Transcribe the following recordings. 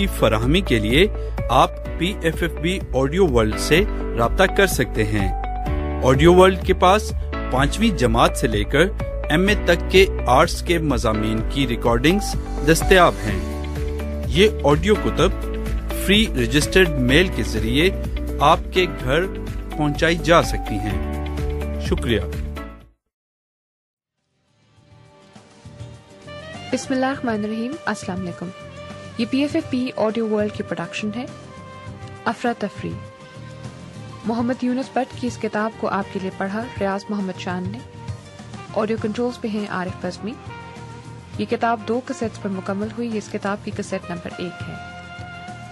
की फराहमी के लिए आप P F F B audio world से रबता कर सकते हैं ऑडियो वर्ल्ड के पास पाँचवी जमात से लेकर एम ए तक के आर्ट्स के मजामी की रिकॉर्डिंग दस्तियाब हैं ये ऑडियो कुतब फ्री रजिस्टर्ड मेल के जरिए आपके घर पहुँचाई जा सकती है शुक्रिया बिस्मिल्लाह अस्सलाम वालेकुम ये P F F P audio world की प्रोडक्शन है अफरा तफरी मोहम्मद यूनस भट्ट की इस किताब को आपके लिए पढ़ा रियाज मोहम्मद शान ने ऑडियो कंट्रोल्स पे हैं आरिफ बजमी ये किताब दो कसेट्स पर मुकम्मल हुई इस किताब की कसेट नंबर एक है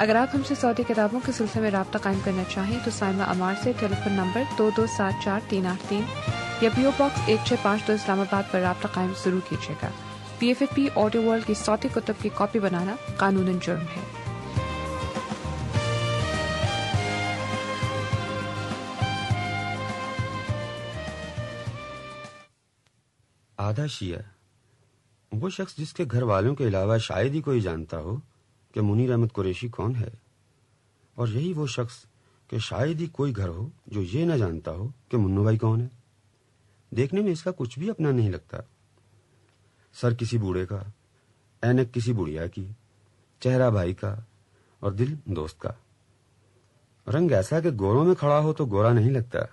अगर आप हमसे सऊदी किताबों के सिलसिले में रबता कायम करना चाहें तो साइमा अमार से टेलीफोन नंबर दो दो सात चार तीन आठ तीन या पी ओ बॉक्स एक छः पाँच दो इस्लामाबाद पर रबता कायम जरूर कीजिएगा पीएफएफपी ऑडियो वर्ल्ड की सौते कुतब की कॉपी बनाना कानूनन जुर्म है आधा शिया वो शख्स जिसके घर वालों के अलावा शायद ही कोई जानता हो कि मुनीर अहमद कुरेशी कौन है और यही वो शख्स कि शायद ही कोई घर हो जो ये ना जानता हो कि मुन्नू भाई कौन है देखने में इसका कुछ भी अपना नहीं लगता सर किसी बूढ़े का ऐनक किसी बुढ़िया की चेहरा भाई का और दिल दोस्त का रंग ऐसा कि गोरों में खड़ा हो तो गोरा नहीं लगता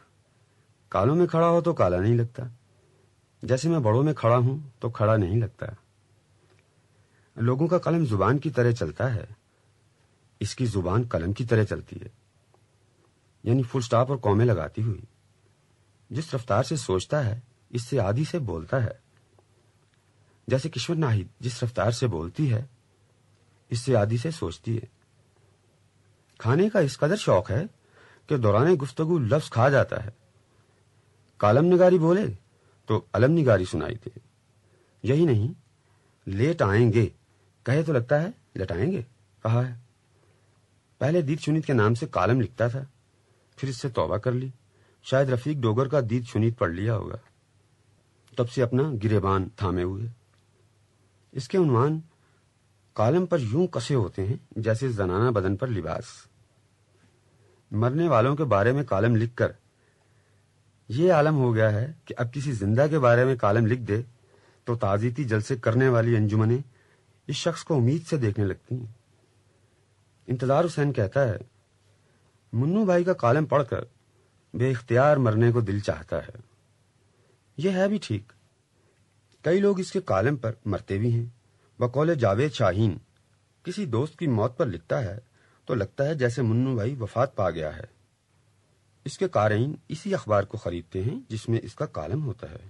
कालों में खड़ा हो तो काला नहीं लगता जैसे मैं बड़ों में खड़ा हूं तो खड़ा नहीं लगता लोगों का कलम जुबान की तरह चलता है इसकी जुबान कलम की तरह चलती है यानी फुल स्टॉप और कॉमे लगाती हुई जिस रफ्तार से सोचता है इससे आदि से बोलता है जैसे किश्वर नाहिद जिस रफ्तार से बोलती है इससे आदि से सोचती है खाने का इस कदर शौक है कि दौरान गुफ्तगु लफ्ज खा जाता है कालम निगारी बोले तो अलम निगारी सुनाई दे यही नहीं लेट आएंगे कहे तो लगता है लटाएंगे कहा है पहले दीद चुनीत के नाम से कालम लिखता था फिर इससे तौबा कर ली शायद रफीक डोगर का दीद चुनीत पढ़ लिया होगा तब से अपना गिरेबान थामे हुए इसके उन्वान कालम पर यूं कसे होते हैं जैसे जनाना बदन पर लिबास मरने वालों के बारे में कालम लिखकर यह आलम हो गया है कि अब किसी जिंदा के बारे में कालम लिख दे तो ताजीती जलसे करने वाली अंजुमने इस शख्स को उम्मीद से देखने लगती हैं इंतजार हुसैन कहता है मुन्नू भाई का कालम पढ़कर बेख्तियार मरने को दिल चाहता है यह है भी ठीक कई लोग इसके कालम पर मरते भी हैं बकौले जावेद शाहीन किसी दोस्त की मौत पर लिखता है तो लगता है जैसे मुन्नू भाई वफात पा गया है इसके कारीन इसी अखबार को खरीदते हैं जिसमें इसका कालम होता है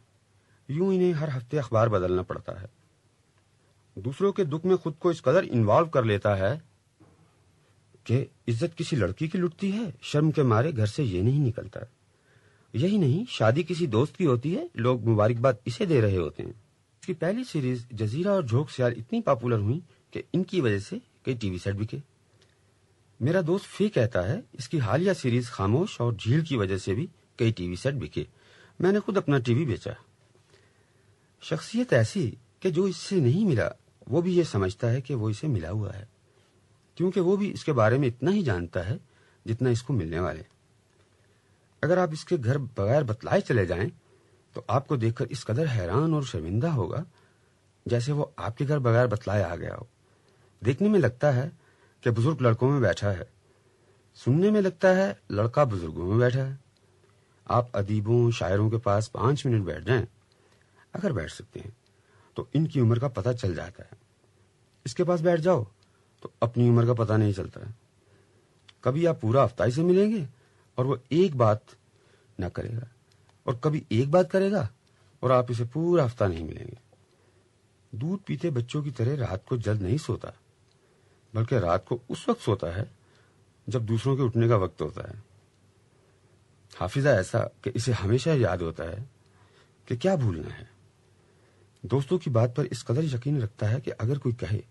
यूं इन्हें हर हफ्ते अखबार बदलना पड़ता है दूसरों के दुख में खुद को इस कदर इन्वॉल्व कर लेता है कि इज्जत किसी लड़की की लुटती है शर्म के मारे घर से ये नहीं निकलता है यही नहीं शादी किसी दोस्त की होती है लोग मुबारकबाद इसे दे रहे होते हैं इसकी पहली सीरीज जजीरा और झोंक सियार इतनी पॉपुलर हुई कि इनकी वजह से कई टीवी सेट बिके मेरा दोस्त फी कहता है इसकी हालिया सीरीज खामोश और झील की वजह से भी कई टीवी सेट बिके मैंने खुद अपना टीवी बेचा शख्सियत ऐसी कि जो इससे नहीं मिला वो भी ये समझता है कि वो इसे मिला हुआ है क्योंकि वो भी इसके बारे में इतना ही जानता है जितना इसको मिलने वाले अगर आप इसके घर बगैर बतलाए चले जाएं तो आपको देखकर इस कदर हैरान और शर्मिंदा होगा जैसे वो आपके घर बगैर बतलाए आ गया हो देखने में लगता है कि बुजुर्ग लड़कों में बैठा है सुनने में लगता है लड़का बुजुर्गों में बैठा है आप अदीबों शायरों के पास पांच मिनट बैठ जाएं अगर बैठ सकते हैं तो इनकी उम्र का पता चल जाता है इसके पास बैठ जाओ तो अपनी उम्र का पता नहीं चलता है कभी आप पूरा हफ्ता से मिलेंगे और वो एक बात ना करेगा और कभी एक बात करेगा और आप इसे पूरा हफ्ता नहीं मिलेंगे दूध पीते बच्चों की तरह रात को जल्द नहीं सोता बल्कि रात को उस वक्त सोता है जब दूसरों के उठने का वक्त होता है हाफिजा ऐसा कि इसे हमेशा याद होता है कि क्या भूलना है दोस्तों की बात पर इस कदर यकीन रखता है कि अगर कोई कहे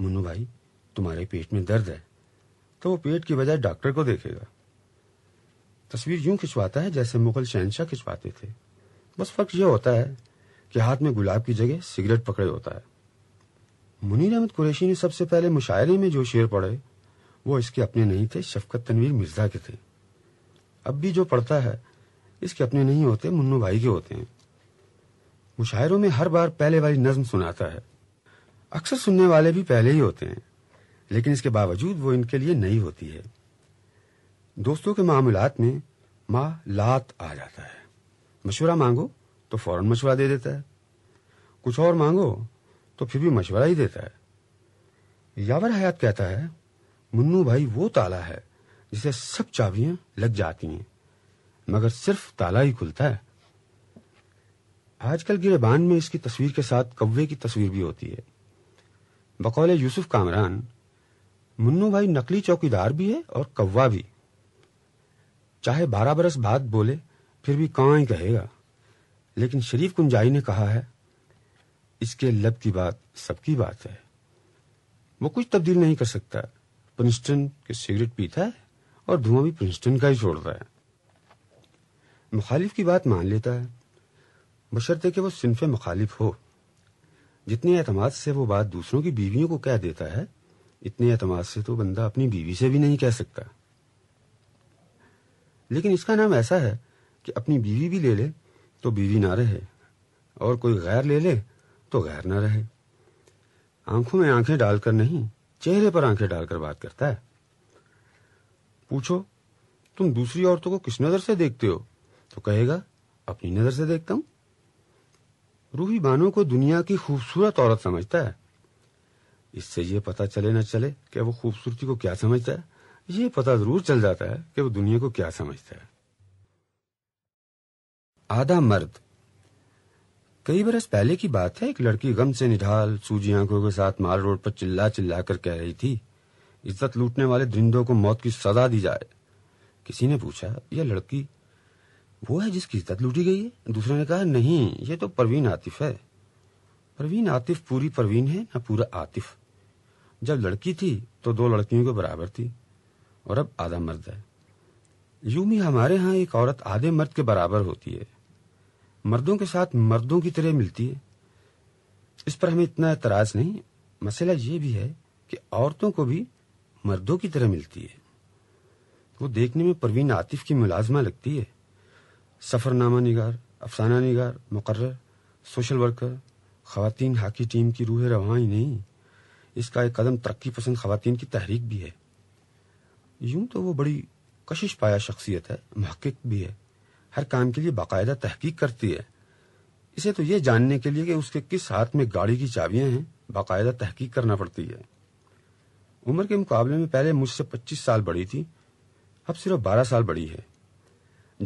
मुन्नू भाई तुम्हारे पेट में दर्द है तो वो पेट की बजाय डॉक्टर को देखेगा तस्वीर यूं खिंचवाता है जैसे मुगल शहनशाह खिंचवाते थे बस फर्क यह होता है कि हाथ में गुलाब की जगह सिगरेट पकड़े होता है मुनीर अहमद कुरैशी ने सबसे पहले मुशायरे में जो शेर पढ़े वो इसके अपने नहीं थे शफकत तनवीर मिर्जा के थे अब भी जो पढ़ता है इसके अपने नहीं होते मुन्नू भाई के होते हैं मुशायरों में हर बार पहले वाली नज्म सुनाता है अक्सर सुनने वाले भी पहले ही होते हैं लेकिन इसके बावजूद वो इनके लिए नई होती है दोस्तों के मामलात में मा लात आ जाता है मशवरा मांगो तो फौरन मशवरा दे देता है कुछ और मांगो तो फिर भी मशवरा ही देता है यावर हयात कहता है मुन्नू भाई वो ताला है जिसे सब चाबियां लग जाती हैं मगर सिर्फ ताला ही खुलता है आजकल गिरबान में इसकी तस्वीर के साथ कौवे की तस्वीर भी होती है बकौले यूसुफ कामरान मुन्नू भाई नकली चौकीदार भी है और कौवा भी चाहे बारह बरस बाद बोले फिर भी कहाँ ही कहेगा लेकिन शरीफ कुंजाई ने कहा है इसके लब की बात सबकी बात है वो कुछ तब्दील नहीं कर सकता प्रिंस्टन के सिगरेट पीता है और धुआं भी प्रिंस्टन का ही छोड़ता है मुखालिफ की बात मान लेता है बशर्ते कि वो सिनफ मुखालिफ हो जितने अतमाद से वो बात दूसरों की बीवियों को कह देता है इतने अतमाद से तो बंदा अपनी बीवी से भी नहीं कह सकता लेकिन इसका नाम ऐसा है कि अपनी बीवी भी ले ले तो बीवी ना रहे और कोई गैर ले ले तो गैर ना रहे आंखों में आंखें डालकर नहीं चेहरे पर आंखें डालकर बात करता है पूछो तुम दूसरी औरतों को किस नजर से देखते हो तो कहेगा अपनी नजर से देखता हूं रूही बानो को दुनिया की खूबसूरत औरत समझता है इससे यह पता चले न चले कि वो खूबसूरती को क्या समझता है ये पता जरूर चल जाता है कि वो दुनिया को क्या समझता है आधा मर्द कई बरस पहले की बात है एक लड़की गम से निढाल सूजी आंखों के साथ माल रोड पर चिल्ला चिल्ला कर कह रही थी इज्जत लूटने वाले दृंदों को मौत की सजा दी जाए किसी ने पूछा यह लड़की वो है जिसकी इज्जत लूटी गई है दूसरे ने कहा नहीं ये तो परवीन आतिफ है परवीन आतिफ पूरी परवीन है ना पूरा आतिफ जब लड़की थी तो दो लड़कियों के बराबर थी और अब आधा मर्द है यूं ही हमारे यहाँ एक औरत आधे मर्द के बराबर होती है मर्दों के साथ मर्दों की तरह मिलती है इस पर हमें इतना एतराज नहीं मसला ये भी है कि औरतों को भी मर्दों की तरह मिलती है वो देखने में परवीन आतिफ की मुलाजमा लगती है सफरनामा निगार अफसाना निगार मुकर सोशल वर्कर खातन हाकी टीम की रूह रवानी ही नहीं इसका एक कदम तरक्की पसंद खातन की तहरीक भी है यूं तो वो बड़ी कशिश पाया शख्सियत है महक्क भी है हर काम के लिए बाकायदा तहकीक करती है इसे तो ये जानने के लिए कि उसके किस हाथ में गाड़ी की चाबियां हैं बाकायदा तहकीक करना पड़ती है उम्र के मुकाबले में पहले मुझसे पच्चीस साल बड़ी थी अब सिर्फ बारह साल बड़ी है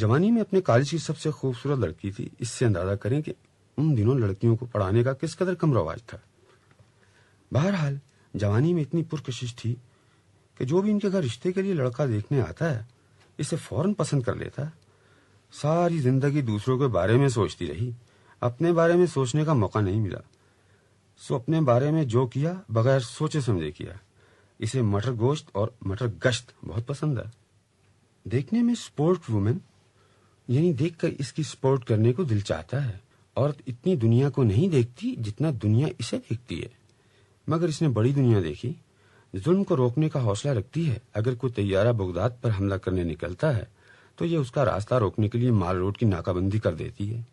जवानी में अपने कॉलेज की सबसे खूबसूरत लड़की थी इससे अंदाजा करें कि उन दिनों लड़कियों को पढ़ाने का किस कदर कम रवाज था बहरहाल जवानी में इतनी पुरकशिश थी कि जो भी इनके घर रिश्ते के लिए लड़का देखने आता है इसे फौरन पसंद कर लेता है सारी जिंदगी दूसरों के बारे में सोचती रही अपने बारे में सोचने का मौका नहीं मिला सो अपने बारे में जो किया बगैर सोचे समझे किया इसे मटर गोश्त और मटर गश्त बहुत पसंद है देखने में स्पोर्ट वुमेन यानी देखकर इसकी स्पोर्ट करने को दिल चाहता है औरत इतनी दुनिया को नहीं देखती जितना दुनिया इसे देखती है मगर इसने बड़ी दुनिया देखी जुल्म को रोकने का हौसला रखती है अगर कोई तैयारा बगदाद पर हमला करने निकलता है तो यह उसका रास्ता रोकने के लिए माल रोड की नाकाबंदी कर देती है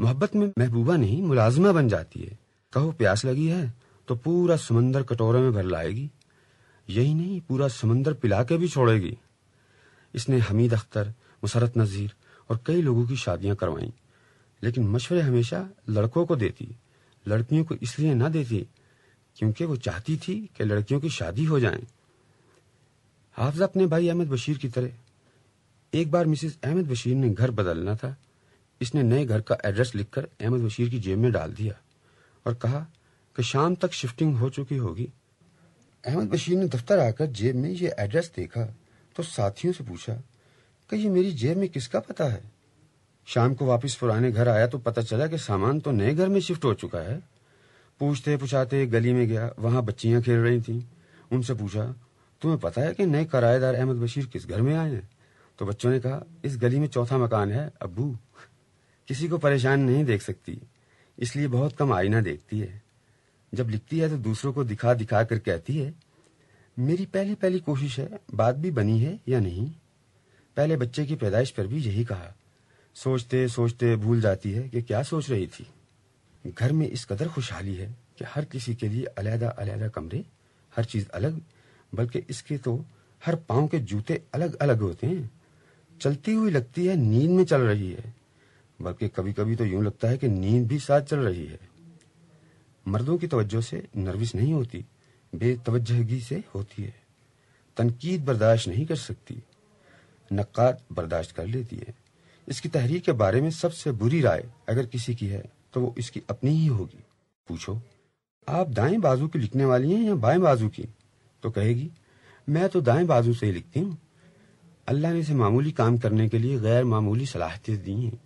मोहब्बत में महबूबा नहीं मुलाजमा बन जाती है कहो प्यास लगी है तो पूरा समंदर कटोरे में भर लाएगी यही नहीं पूरा समंदर पिला के भी छोड़ेगी इसने हमीद अख्तर मुसरत नज़ीर और कई लोगों की शादियां करवाई लेकिन मशवरे हमेशा लड़कों को देती लड़कियों को इसलिए ना देती क्योंकि वो चाहती थी कि लड़कियों की शादी हो जाए हाफजा अपने भाई अहमद बशीर की तरह एक बार मिसिस अहमद बशीर ने घर बदलना था इसने नए घर का एड्रेस लिखकर अहमद बशीर की जेब में डाल दिया और कहा कि शाम तक शिफ्टिंग हो चुकी होगी अहमद बशीर ने दफ्तर आकर जेब में ये एड्रेस देखा तो साथियों से पूछा कि ये मेरी जेब में किसका पता है शाम को वापस पुराने घर आया तो पता चला कि सामान तो नए घर में शिफ्ट हो चुका है पूछते पुछाते गली में गया वहां बच्चियां खेल रही थीं उनसे पूछा तुम्हें पता है कि नए किराएदार अहमद बशीर किस घर में आए हैं तो बच्चों ने कहा इस गली में चौथा मकान है अबू किसी को परेशान नहीं देख सकती इसलिए बहुत कम आईना देखती है जब लिखती है तो दूसरों को दिखा दिखा कर कहती है मेरी पहली पहली कोशिश है बात भी बनी है या नहीं पहले बच्चे की पैदाइश पर भी यही कहा सोचते सोचते भूल जाती है कि क्या सोच रही थी घर में इस कदर खुशहाली है कि हर किसी के लिए अलहदा अलहदा कमरे हर चीज अलग बल्कि इसके तो हर पाँव के जूते अलग अलग होते हैं चलती हुई लगती है नींद में चल रही है बल्कि कभी कभी तो यूं लगता है कि नींद भी साथ चल रही है मर्दों की तवज्जो से नर्वस नहीं होती बेतवजहगी से होती है तनकीद बर्दाश्त नहीं कर सकती नक्त बर्दाश्त कर लेती है इसकी तहरीर के बारे में सबसे बुरी राय अगर किसी की है तो वो इसकी अपनी ही होगी पूछो आप दाएं बाजू की लिखने वाली हैं या बाएं बाजू की तो कहेगी मैं तो दाएं बाजू से ही लिखती हूँ अल्लाह ने इसे मामूली काम करने के लिए गैर मामूली सलाहियतें दी हैं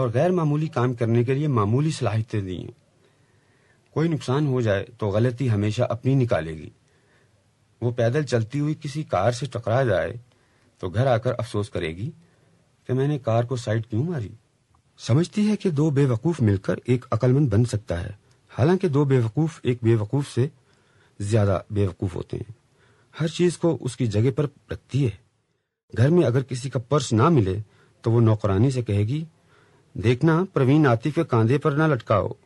और गैर मामूली काम करने के लिए मामूली सलाहियतें दी हैं कोई नुकसान हो जाए तो गलती हमेशा अपनी निकालेगी वो पैदल चलती हुई किसी कार से टकरा जाए तो घर आकर अफसोस करेगी कि मैंने कार को साइड क्यों मारी समझती है कि दो बेवकूफ मिलकर एक अकलमंद बन सकता है हालांकि दो बेवकूफ एक बेवकूफ से ज्यादा बेवकूफ होते हैं हर चीज को उसकी जगह पर रखती है घर में अगर किसी का पर्स ना मिले तो वो नौकरानी से कहेगी देखना प्रवीण आतिफ के कांधे पर ना लटकाओ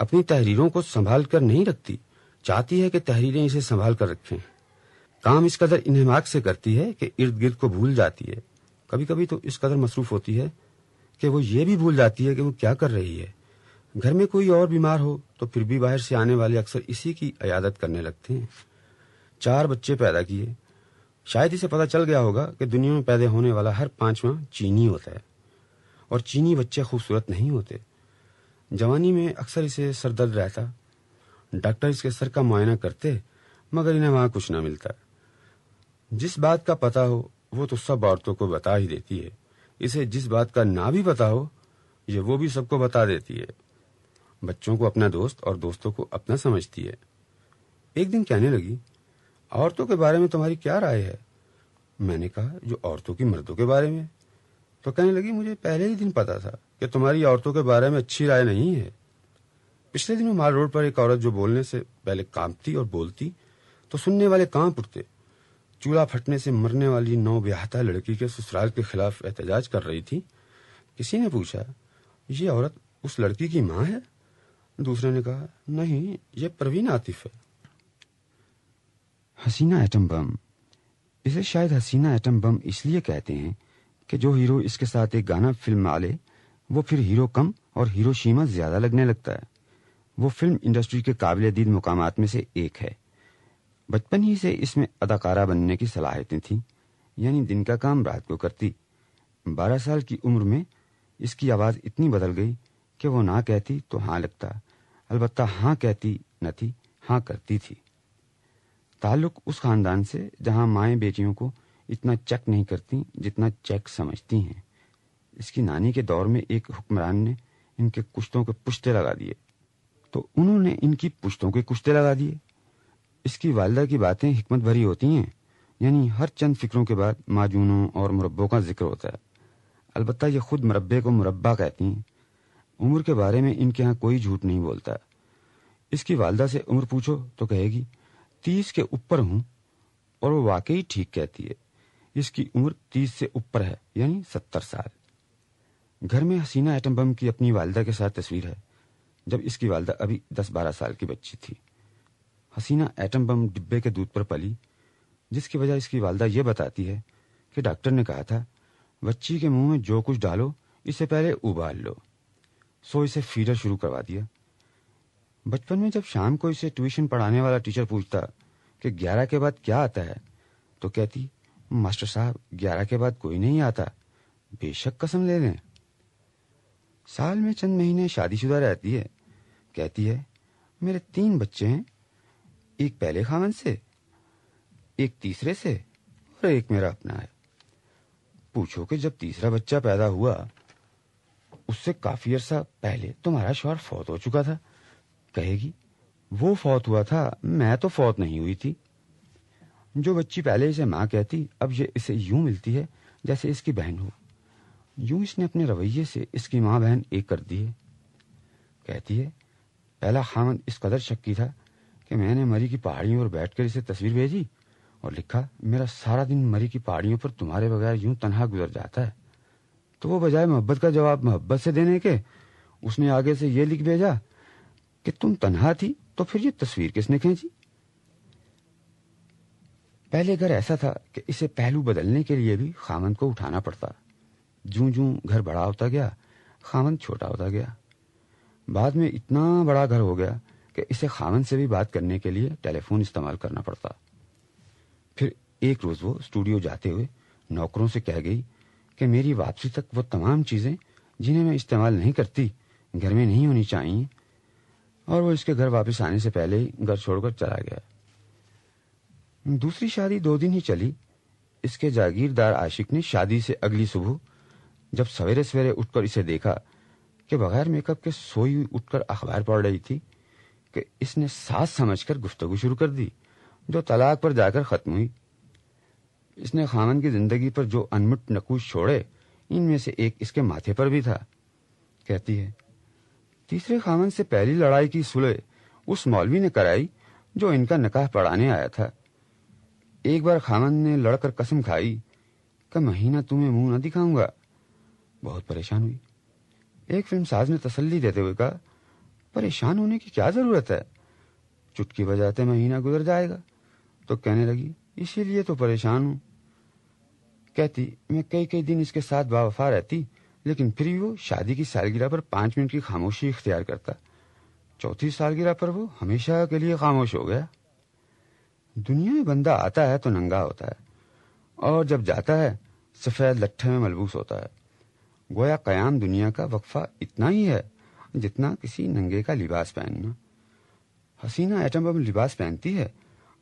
अपनी तहरीरों को संभाल कर नहीं रखती चाहती है कि तहरीरें इसे संभाल कर रखें काम इस कदर इन्हमाक से करती है कि इर्द गिर्द को भूल जाती है कभी कभी तो इस कदर मसरूफ होती है कि वो ये भी भूल जाती है कि वो क्या कर रही है घर में कोई और बीमार हो तो फिर भी बाहर से आने वाले अक्सर इसी की अयादत करने लगते हैं चार बच्चे पैदा किए शायद इसे पता चल गया होगा कि दुनिया में पैदा होने वाला हर पांचवा चीनी होता है और चीनी बच्चे खूबसूरत नहीं होते जवानी में अक्सर इसे सरदर्द रहता डॉक्टर इसके सर का मुआयना करते मगर इन्हें वहां कुछ ना मिलता जिस बात का पता हो वो तो सब औरतों को बता ही देती है इसे जिस बात का ना भी पता हो ये वो भी सबको बता देती है बच्चों को अपना दोस्त और दोस्तों को अपना समझती है एक दिन कहने लगी औरतों के बारे में तुम्हारी क्या राय है मैंने कहा जो औरतों की मर्दों के बारे में तो कहने लगी मुझे पहले ही दिन पता था कि तुम्हारी औरतों के बारे में अच्छी राय नहीं है पिछले दिनों माल रोड पर एक औरत जो बोलने से पहले कांपती और बोलती तो सुनने वाले कांप उठते चूल्हा फटने से मरने वाली नौ ब्याहता लड़की के ससुराल के खिलाफ एहतजाज कर रही थी किसी ने पूछा ये औरत उस लड़की की माँ है दूसरे ने कहा नहीं ये प्रवीण आतिफ है हसीना एटम बम इसे शायद हसीना एटम बम इसलिए कहते हैं कि जो हीरो इसके साथ एक गाना फिल्म आले वो फिर हीरो कम और हीरो शीमा ज्यादा लगने लगता है वो फिल्म इंडस्ट्री के काबिल दीद मुकाम में से एक है बचपन ही से इसमें अदाकारा बनने की सलाहियतें थीं यानी दिन का काम रात को करती बारह साल की उम्र में इसकी आवाज़ इतनी बदल गई कि वो ना कहती तो हाँ लगता अलबत्ता हाँ कहती न थी हाँ करती थी ताल्लुक उस खानदान से जहाँ माए बेटियों को इतना चेक नहीं करती जितना चेक समझती हैं इसकी नानी के दौर में एक हुक्मरान ने इनके कुश्तों के पुश्ते लगा दिए तो उन्होंने इनकी पुश्तों के कुश्ते लगा दिए इसकी वालदा की बातें हमत भरी होती हैं यानी हर चंद फिक्रों के बाद माजूनों और मुरबों का जिक्र होता है अलबत् ये खुद मुरबे को मुरबा कहती हैं उम्र के बारे में इनके यहाँ कोई झूठ नहीं बोलता इसकी वालदा से उम्र पूछो तो कहेगी तीस के ऊपर हूँ और वो वाकई ठीक कहती है इसकी उम्र तीस से ऊपर है यानी सत्तर साल घर में हसीना एटम बम की अपनी वालदा के साथ तस्वीर है जब इसकी वालदा अभी दस बारह साल की बच्ची थी हसीना एटम बम डिब्बे के दूध पर पली जिसकी वजह इसकी वालदा यह बताती है कि डॉक्टर ने कहा था बच्ची के मुंह में जो कुछ डालो इससे पहले उबाल लो सो इसे फीडर शुरू करवा दिया बचपन में जब शाम को इसे ट्यूशन पढ़ाने वाला टीचर पूछता कि ग्यारह के बाद क्या आता है तो कहती मास्टर साहब ग्यारह के बाद कोई नहीं आता बेशक कसम ले लें साल में चंद महीने शादीशुदा रहती है कहती है मेरे तीन बच्चे हैं एक पहले खामन से एक तीसरे से और एक मेरा अपना है पूछो कि जब तीसरा बच्चा पैदा हुआ उससे काफी अरसा पहले तुम्हारा शोहर फौत हो चुका था कहेगी वो फौत हुआ था मैं तो फौत नहीं हुई थी जो बच्ची पहले इसे माँ कहती अब ये इसे यूं मिलती है जैसे इसकी बहन हो यूं इसने अपने रवैये से इसकी माँ बहन एक कर दी है कहती है पहला खामन इस कदर शक्की था कि मैंने मरी की पहाड़ियों पर बैठकर इसे तस्वीर भेजी और लिखा मेरा सारा दिन मरी की पहाड़ियों पर तुम्हारे बगैर यूं तनहा गुजर जाता है तो वो बजाय मोहब्बत का जवाब मोहब्बत से देने के उसने आगे से ये लिख भेजा कि तुम तनहा थी तो फिर ये तस्वीर किसने खींची पहले घर ऐसा था कि इसे पहलू बदलने के लिए भी खामन को उठाना पड़ता जू जू घर बड़ा होता गया खामन छोटा होता गया बाद में इतना बड़ा घर हो गया कि इसे खामन से भी बात करने के लिए टेलीफोन इस्तेमाल करना पड़ता फिर एक रोज वो स्टूडियो जाते हुए नौकरों से कह गई कि मेरी वापसी तक वो तमाम चीजें जिन्हें मैं इस्तेमाल नहीं करती घर में नहीं होनी चाहिए और वो इसके घर वापस आने से पहले ही घर छोड़कर चला गया दूसरी शादी दो दिन ही चली इसके जागीरदार आशिक ने शादी से अगली सुबह जब सवेरे सवेरे उठकर इसे देखा कि बगैर मेकअप के सोई उठकर अखबार पढ़ रही थी कि इसने सास समझकर गुफ्तु शुरू कर दी जो तलाक पर जाकर खत्म हुई इसने खामन की जिंदगी पर जो अनमुट नकूश छोड़े इनमें से एक इसके माथे पर भी था कहती है तीसरे खामन से पहली लड़ाई की सुलह उस मौलवी ने कराई जो इनका नकाह पढ़ाने आया था एक बार खामन ने लड़कर कसम खाई का महीना तुम्हें मुंह न दिखाऊंगा बहुत परेशान हुई एक फिल्म साज ने तसली देते हुए कहा परेशान होने की क्या जरूरत है चुटकी बजाते महीना गुजर जाएगा तो कहने लगी इसीलिए तो परेशान हूं कहती मैं कई कई दिन इसके साथ बावफा रहती लेकिन फिर भी वो शादी की सालगिरह पर पांच मिनट की खामोशी इख्तियार करता चौथी सालगिरह पर वो हमेशा के लिए खामोश हो गया दुनिया में बंदा आता है तो नंगा होता है और जब जाता है सफेद लट्ठे में मलबूस होता है गोया कयाम दुनिया का वक्फा इतना ही है जितना किसी नंगे का लिबास पहनना हसीना एटम बम लिबास पहनती है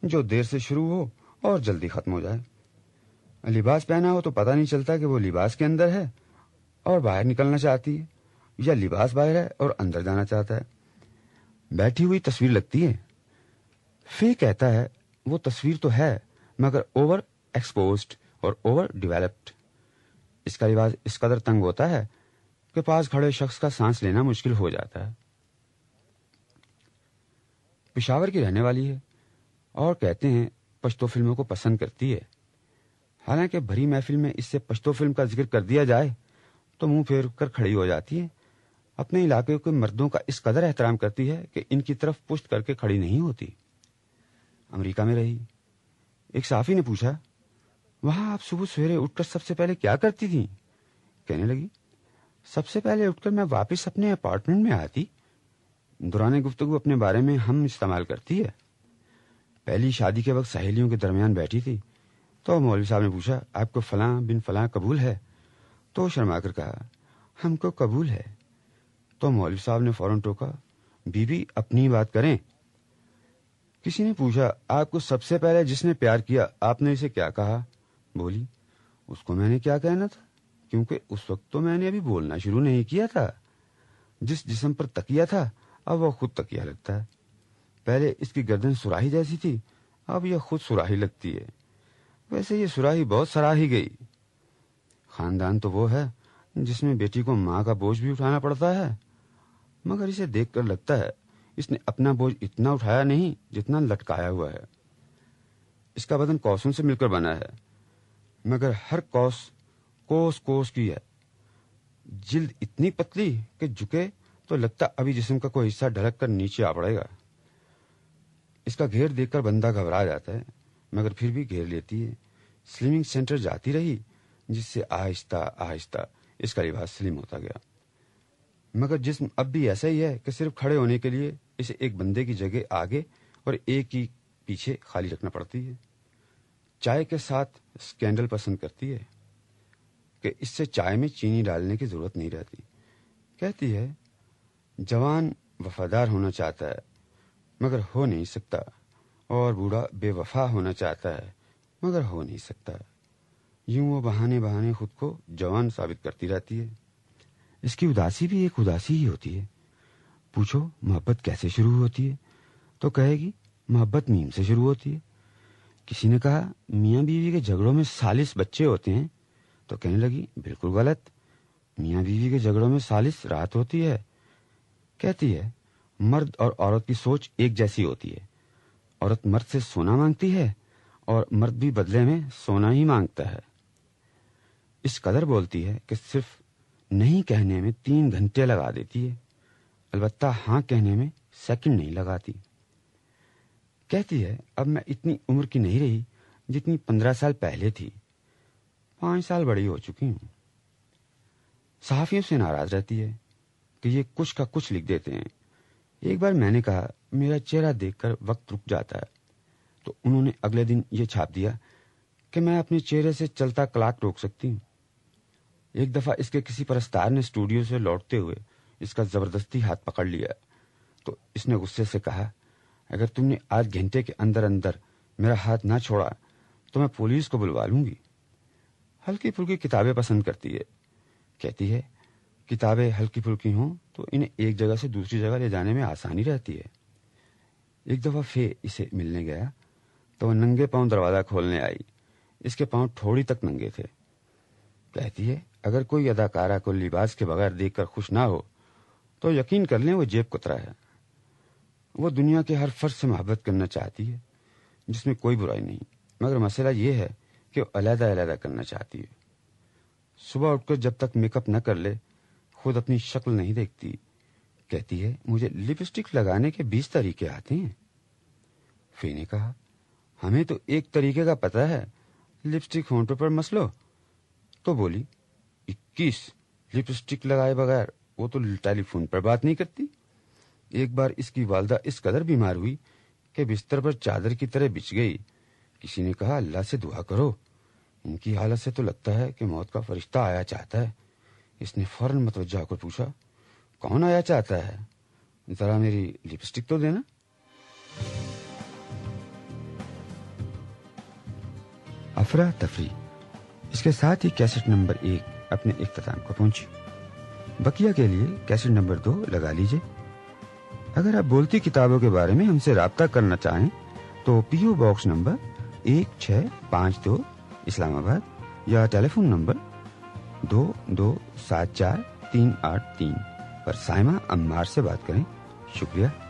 जो देर से शुरू हो और जल्दी खत्म हो जाए लिबास पहना हो तो पता नहीं चलता कि वो लिबास के अंदर है और बाहर निकलना चाहती है या लिबास बाहर है और अंदर जाना चाहता है बैठी हुई तस्वीर लगती है फे कहता है वो तस्वीर तो है मगर ओवर एक्सपोज और ओवर डिवेलप्ड इसका लिबास इस कदर तंग होता है उसके पास खड़े शख्स का सांस लेना मुश्किल हो जाता है पिशावर की रहने वाली है और कहते हैं पश्तो फिल्मों को पसंद करती है हालांकि भरी महफिल में इससे पश्तो फिल्म का जिक्र कर दिया जाए तो मुंह फेर कर खड़ी हो जाती है अपने इलाके के मर्दों का इस कदर एहतराम करती है कि इनकी तरफ पुष्ट करके खड़ी नहीं होती अमेरिका में रही एक साफी ने पूछा वहां आप सुबह सवेरे उठकर सबसे पहले क्या करती थी कहने लगी सबसे पहले उठकर मैं वापस अपने अपार्टमेंट में आती दुरानी गुफ्तगु अपने बारे में हम इस्तेमाल करती है पहली शादी के वक्त सहेलियों के दरमियान बैठी थी तो मौलवी साहब ने पूछा आपको फलां बिन फलां कबूल है तो शर्मा कर कहा हमको कबूल है तो मौलवी साहब ने फौरन टोका बीबी अपनी बात करें किसी ने पूछा आपको सबसे पहले जिसने प्यार किया आपने इसे क्या कहा बोली उसको मैंने क्या कहना था क्योंकि उस वक्त तो मैंने अभी बोलना शुरू नहीं किया था जिस जिसम पर तकिया था अब वह खुद तकिया लगता है पहले इसकी गर्दन सुराही जैसी थी अब यह खुद सुराही लगती है वैसे ये सुराही बहुत सराही गई खानदान तो वो है जिसमें बेटी को माँ का बोझ भी उठाना पड़ता है मगर इसे देखकर लगता है इसने अपना बोझ इतना उठाया नहीं जितना लटकाया हुआ है इसका बदन कौसों से मिलकर बना है मगर हर कौस कोस कोस की है जिल्द इतनी पतली कि झुके तो लगता अभी जिसम का कोई हिस्सा ढलक कर नीचे आ पड़ेगा इसका घेर देखकर बंदा घबरा जाता है मगर फिर भी घेर लेती है स्लिमिंग सेंटर जाती रही जिससे आहिस्ता आहिस्ता इसका लिबास स्लिम होता गया मगर जिस्म अब भी ऐसा ही है कि सिर्फ खड़े होने के लिए इसे एक बंदे की जगह आगे और एक ही पीछे खाली रखना पड़ती है चाय के साथ स्कैंडल पसंद करती है कि इससे चाय में चीनी डालने की जरूरत नहीं रहती कहती है जवान वफादार होना चाहता है मगर हो नहीं सकता और बूढ़ा बेवफा होना चाहता है मगर हो नहीं सकता यूं वो बहाने बहाने खुद को जवान साबित करती रहती है इसकी उदासी भी एक उदासी ही होती है पूछो मोहब्बत कैसे शुरू होती है तो कहेगी मोहब्बत मीम से शुरू होती है किसी ने कहा मियाँ बीवी के झगड़ों में सालिस बच्चे होते हैं तो कहने लगी बिल्कुल गलत मियाँ बीवी के झगड़ों में सालिस राहत होती है कहती है मर्द और औरत की सोच एक जैसी होती है औरत मर्द से सोना मांगती है और मर्द भी बदले में सोना ही मांगता है इस कदर बोलती है कि सिर्फ नहीं कहने में तीन घंटे लगा देती है अलबत्ता हाँ कहने में सेकंड नहीं लगाती कहती है अब मैं इतनी उम्र की नहीं रही जितनी पंद्रह साल पहले थी पांच साल बड़ी हो चुकी हूं सहाफियों से नाराज रहती है कि ये कुछ का कुछ लिख देते हैं एक बार मैंने कहा मेरा चेहरा देखकर वक्त रुक जाता है तो उन्होंने अगले दिन ये छाप दिया कि मैं अपने चेहरे से चलता क्लाक रोक सकती हूं एक दफा इसके किसी परस्तार ने स्टूडियो से लौटते हुए इसका जबरदस्ती हाथ पकड़ लिया तो इसने गुस्से से कहा अगर तुमने आज घंटे के अंदर अंदर मेरा हाथ ना छोड़ा तो मैं पुलिस को बुलवा लूंगी हल्की फुल्की किताबें पसंद करती है कहती है किताबें हल्की फुल्की हों तो इन्हें एक जगह से दूसरी जगह ले जाने में आसानी रहती है एक दफा फे इसे मिलने गया तो वह नंगे पांव दरवाजा खोलने आई इसके पांव थोड़ी तक नंगे थे कहती है अगर कोई अदाकारा को लिबास के बगैर देखकर खुश ना हो तो यकीन कर लें वो जेब कुतरा है वो दुनिया के हर फर्ज से मोहब्बत करना चाहती है जिसमें कोई बुराई नहीं मगर मसला ये है के अलहदा अलहदा करना चाहती है सुबह उठकर जब तक मेकअप न कर ले खुद अपनी शक्ल नहीं देखती कहती है मुझे लिपस्टिक लगाने के बीस तरीके आते हैं फिर ने कहा हमें तो एक तरीके का पता है लिपस्टिक होंठों पर मसलो तो बोली इक्कीस लिपस्टिक लगाए बगैर वो तो टेलीफोन पर बात नहीं करती एक बार इसकी वालदा इस कदर बीमार हुई कि बिस्तर पर चादर की तरह बिछ गई किसी ने कहा अल्लाह से दुआ करो इनकी हालत से तो लगता है कि मौत का फरिश्ता आया चाहता है इसने फौरन मतवजा को पूछा कौन आया चाहता है जरा मेरी लिपस्टिक तो देना अफरा तफरी इसके साथ ही कैसेट नंबर एक अपने इख्ताम को पहुंची बकिया के लिए कैसेट नंबर दो लगा लीजिए अगर आप बोलती किताबों के बारे में हमसे रबता करना चाहें तो पीओ बॉक्स नंबर एक छः पाँच दो इस्लामाबाद या टेलीफोन नंबर दो दो सात चार तीन आठ तीन पर साइमा अम्बार से बात करें शुक्रिया